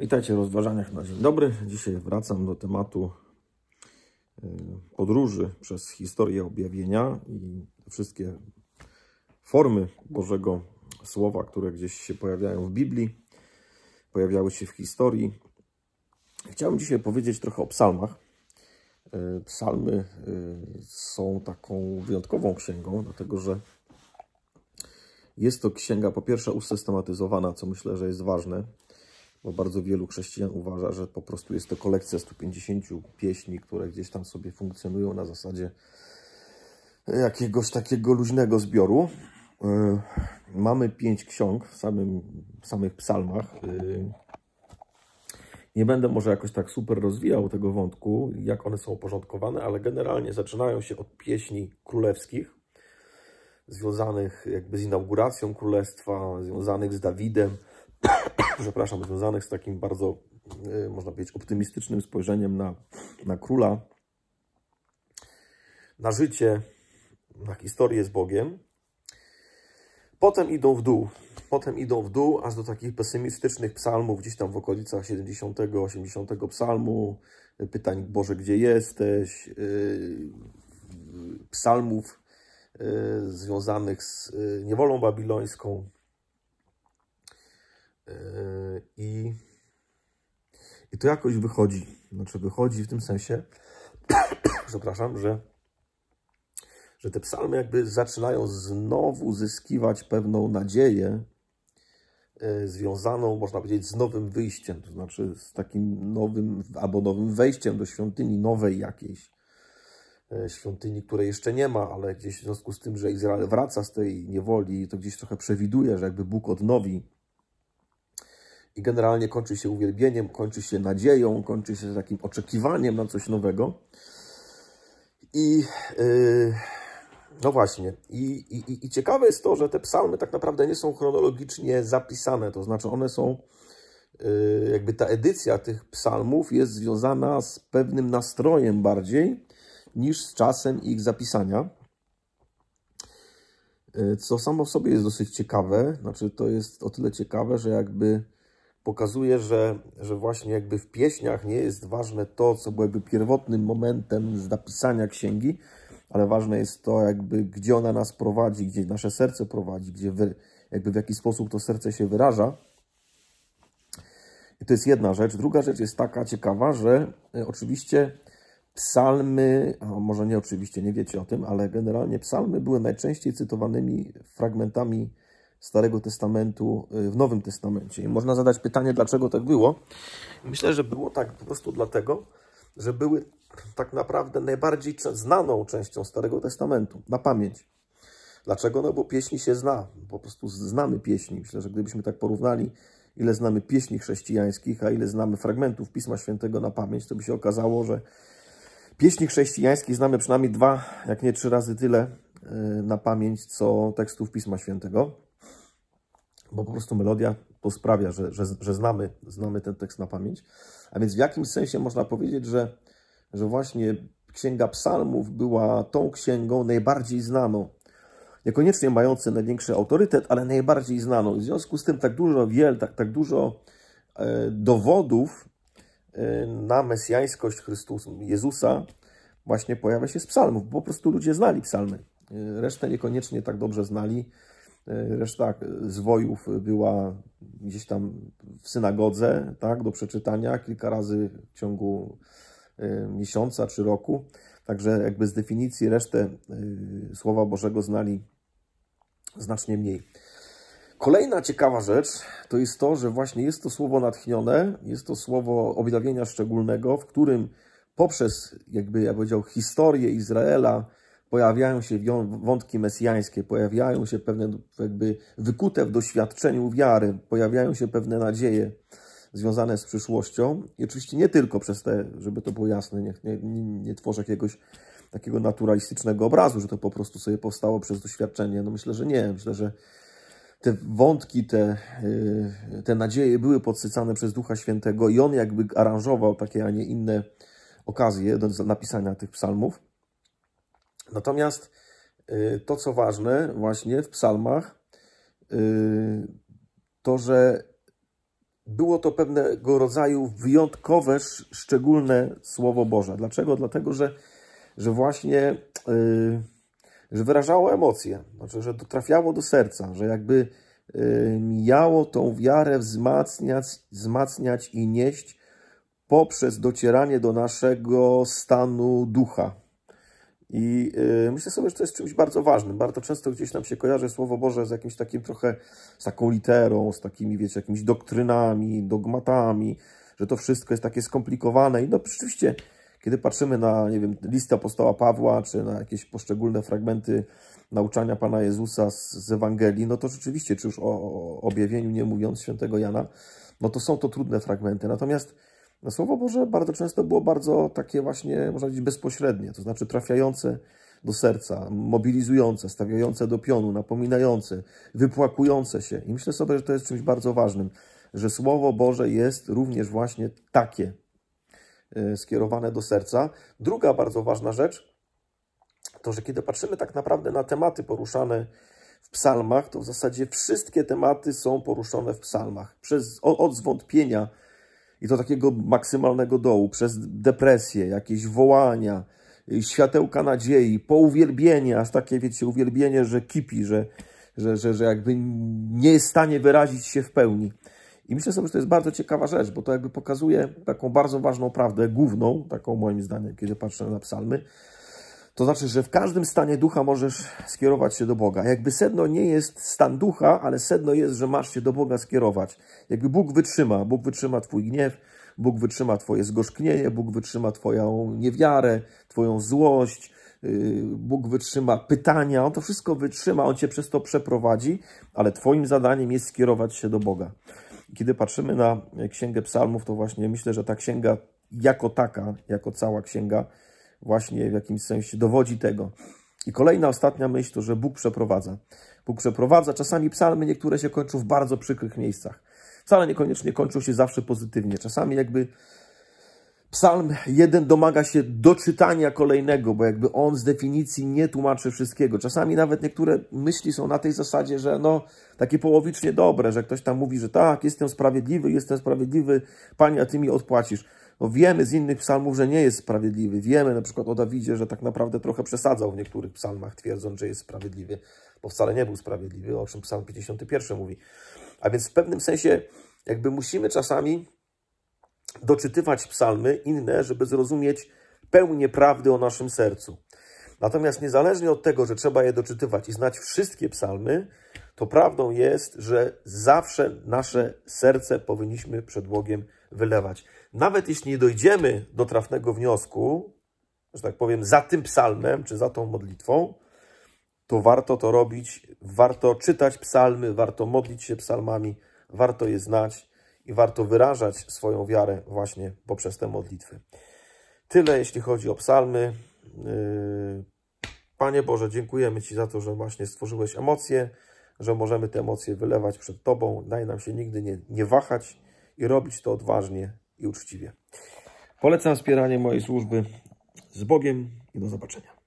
Witajcie w rozważaniach na dzień dobry. Dzisiaj wracam do tematu e, podróży przez historię objawienia i wszystkie formy Bożego Słowa, które gdzieś się pojawiają w Biblii, pojawiały się w historii. Chciałbym dzisiaj powiedzieć trochę o psalmach. E, psalmy e, są taką wyjątkową księgą, dlatego że jest to księga po pierwsze usystematyzowana, co myślę, że jest ważne bo bardzo wielu chrześcijan uważa, że po prostu jest to kolekcja 150 pieśni, które gdzieś tam sobie funkcjonują na zasadzie jakiegoś takiego luźnego zbioru. Y, mamy pięć ksiąg w samym, w samych psalmach. Y, nie będę może jakoś tak super rozwijał tego wątku, jak one są uporządkowane, ale generalnie zaczynają się od pieśni królewskich, związanych jakby z inauguracją królestwa, związanych z Dawidem, przepraszam, związanych z takim bardzo, y, można powiedzieć, optymistycznym spojrzeniem na, na króla, na życie, na historię z Bogiem. Potem idą w dół, potem idą w dół, aż do takich pesymistycznych psalmów, gdzieś tam w okolicach 70, 80 psalmu, pytań Boże, gdzie jesteś, y, y, psalmów związanych z niewolą babilońską, Yy, I, i to jakoś wychodzi. Znaczy, wychodzi w tym sensie, przepraszam, że, że te psalmy jakby zaczynają znowu zyskiwać pewną nadzieję yy, związaną, można powiedzieć, z nowym wyjściem, to znaczy z takim nowym albo nowym wejściem do świątyni, nowej jakiejś yy, świątyni, której jeszcze nie ma, ale gdzieś w związku z tym, że Izrael wraca z tej niewoli, to gdzieś trochę przewiduje, że jakby Bóg odnowi i generalnie kończy się uwielbieniem, kończy się nadzieją, kończy się takim oczekiwaniem na coś nowego. I yy, no właśnie, I, i, i ciekawe jest to, że te psalmy tak naprawdę nie są chronologicznie zapisane, to znaczy one są, yy, jakby ta edycja tych psalmów jest związana z pewnym nastrojem bardziej niż z czasem ich zapisania. Y, co samo w sobie jest dosyć ciekawe, znaczy to jest o tyle ciekawe, że jakby pokazuje, że, że właśnie jakby w pieśniach nie jest ważne to, co byłoby pierwotnym momentem z napisania księgi, ale ważne jest to, jakby gdzie ona nas prowadzi, gdzie nasze serce prowadzi, gdzie wy, jakby w jaki sposób to serce się wyraża. I to jest jedna rzecz. Druga rzecz jest taka ciekawa, że e, oczywiście psalmy, a może nie oczywiście, nie wiecie o tym, ale generalnie psalmy były najczęściej cytowanymi fragmentami Starego Testamentu y, w Nowym Testamencie. I można zadać pytanie, dlaczego tak było. Myślę, że było tak po prostu dlatego, że były tak naprawdę najbardziej znaną częścią Starego Testamentu na pamięć. Dlaczego? No bo pieśni się zna. Po prostu znamy pieśni. Myślę, że gdybyśmy tak porównali, ile znamy pieśni chrześcijańskich, a ile znamy fragmentów Pisma Świętego na pamięć, to by się okazało, że pieśni chrześcijańskich znamy przynajmniej dwa, jak nie trzy razy tyle y, na pamięć, co tekstów Pisma Świętego bo po prostu melodia to sprawia, że, że, że znamy, znamy ten tekst na pamięć. A więc w jakimś sensie można powiedzieć, że, że właśnie Księga Psalmów była tą księgą najbardziej znaną. Niekoniecznie mającą największy autorytet, ale najbardziej znaną. w związku z tym tak dużo wiel, tak, tak dużo e, dowodów e, na mesjańskość Chrystusa, Jezusa właśnie pojawia się z psalmów. Po prostu ludzie znali psalmy. E, resztę niekoniecznie tak dobrze znali. E, reszta zwojów była gdzieś tam w synagodze, tak, do przeczytania kilka razy w ciągu e, miesiąca czy roku. Także jakby z definicji resztę e, Słowa Bożego znali znacznie mniej. Kolejna ciekawa rzecz to jest to, że właśnie jest to słowo natchnione, jest to słowo objawienia szczególnego, w którym poprzez, jakby ja powiedział, historię Izraela, pojawiają się wątki mesjańskie, pojawiają się pewne jakby wykute w doświadczeniu wiary, pojawiają się pewne nadzieje związane z przyszłością. I oczywiście nie tylko przez te, żeby to było jasne, nie, nie, nie tworzę jakiegoś takiego naturalistycznego obrazu, że to po prostu sobie powstało przez doświadczenie. No myślę, że nie. Myślę, że te wątki, te, y, te nadzieje były podsycane przez Ducha Świętego i on jakby aranżował takie, a nie inne okazje do napisania tych psalmów. Natomiast y, to, co ważne właśnie w psalmach, y, to, że było to pewnego rodzaju wyjątkowe, szczególne Słowo Boże. Dlaczego? Dlatego, że, że właśnie y, że wyrażało emocje, znaczy, że trafiało do serca, że jakby miało tą wiarę wzmacniać, wzmacniać i nieść poprzez docieranie do naszego stanu ducha. I y, myślę sobie, że to jest czymś bardzo ważnym. Bardzo często gdzieś nam się kojarzy Słowo Boże z jakimś takim trochę, z taką literą, z takimi, wiecie, jakimiś doktrynami, dogmatami, że to wszystko jest takie skomplikowane. I no rzeczywiście, kiedy patrzymy na, nie wiem, listę apostoła Pawła, czy na jakieś poszczególne fragmenty nauczania Pana Jezusa z, z Ewangelii, no to rzeczywiście, czy już o, o objawieniu nie mówiąc świętego Jana, no to są to trudne fragmenty. Natomiast no, Słowo Boże bardzo często było bardzo takie właśnie, można powiedzieć, bezpośrednie, to znaczy trafiające do serca, mobilizujące, stawiające do pionu, napominające, wypłakujące się. I myślę sobie, że to jest czymś bardzo ważnym, że Słowo Boże jest również właśnie takie, e, skierowane do serca. Druga bardzo ważna rzecz to, że kiedy patrzymy tak naprawdę na tematy poruszane w psalmach, to w zasadzie wszystkie tematy są poruszone w psalmach. Przez, od, od zwątpienia i to takiego maksymalnego dołu, przez depresję, jakieś wołania, y, światełka nadziei, po aż takie, wiecie, uwielbienie, że kipi, że, że, że, że jakby nie jest w stanie wyrazić się w pełni. I myślę sobie, że to jest bardzo ciekawa rzecz, bo to jakby pokazuje taką bardzo ważną prawdę, główną, taką moim zdaniem, kiedy patrzę na psalmy, to znaczy, że w każdym stanie ducha możesz skierować się do Boga. Jakby sedno nie jest stan ducha, ale sedno jest, że masz się do Boga skierować. Jakby Bóg wytrzyma. Bóg wytrzyma Twój gniew, Bóg wytrzyma Twoje zgorzknienie, Bóg wytrzyma Twoją niewiarę, Twoją złość, yy, Bóg wytrzyma pytania. On to wszystko wytrzyma, On Cię przez to przeprowadzi, ale Twoim zadaniem jest skierować się do Boga. Kiedy patrzymy na Księgę Psalmów, to właśnie myślę, że ta księga jako taka, jako cała księga, właśnie w jakimś sensie dowodzi tego. I kolejna, ostatnia myśl to, że Bóg przeprowadza. Bóg przeprowadza. Czasami psalmy niektóre się kończą w bardzo przykrych miejscach. Wcale niekoniecznie kończą się zawsze pozytywnie. Czasami jakby psalm jeden domaga się doczytania kolejnego, bo jakby on z definicji nie tłumaczy wszystkiego. Czasami nawet niektóre myśli są na tej zasadzie, że no takie połowicznie dobre, że ktoś tam mówi, że tak, jestem sprawiedliwy, jestem sprawiedliwy, Panie, a Ty mi odpłacisz. No wiemy z innych psalmów, że nie jest sprawiedliwy. Wiemy na przykład o Dawidzie, że tak naprawdę trochę przesadzał w niektórych psalmach, twierdząc, że jest sprawiedliwy, bo wcale nie był sprawiedliwy, o czym psalm 51 mówi. A więc w pewnym sensie jakby musimy czasami doczytywać psalmy inne, żeby zrozumieć pełnię prawdy o naszym sercu. Natomiast niezależnie od tego, że trzeba je doczytywać i znać wszystkie psalmy, to prawdą jest, że zawsze nasze serce powinniśmy przed Bogiem wylewać. Nawet jeśli nie dojdziemy do trafnego wniosku, że tak powiem, za tym psalmem czy za tą modlitwą, to warto to robić, warto czytać psalmy, warto modlić się psalmami, warto je znać i warto wyrażać swoją wiarę właśnie poprzez te modlitwy. Tyle jeśli chodzi o psalmy. Yy, Panie Boże, dziękujemy Ci za to, że właśnie stworzyłeś emocje, że możemy te emocje wylewać przed Tobą. Daj nam się nigdy nie, nie wahać i robić to odważnie i uczciwie. Polecam wspieranie mojej służby. Z Bogiem i do zobaczenia.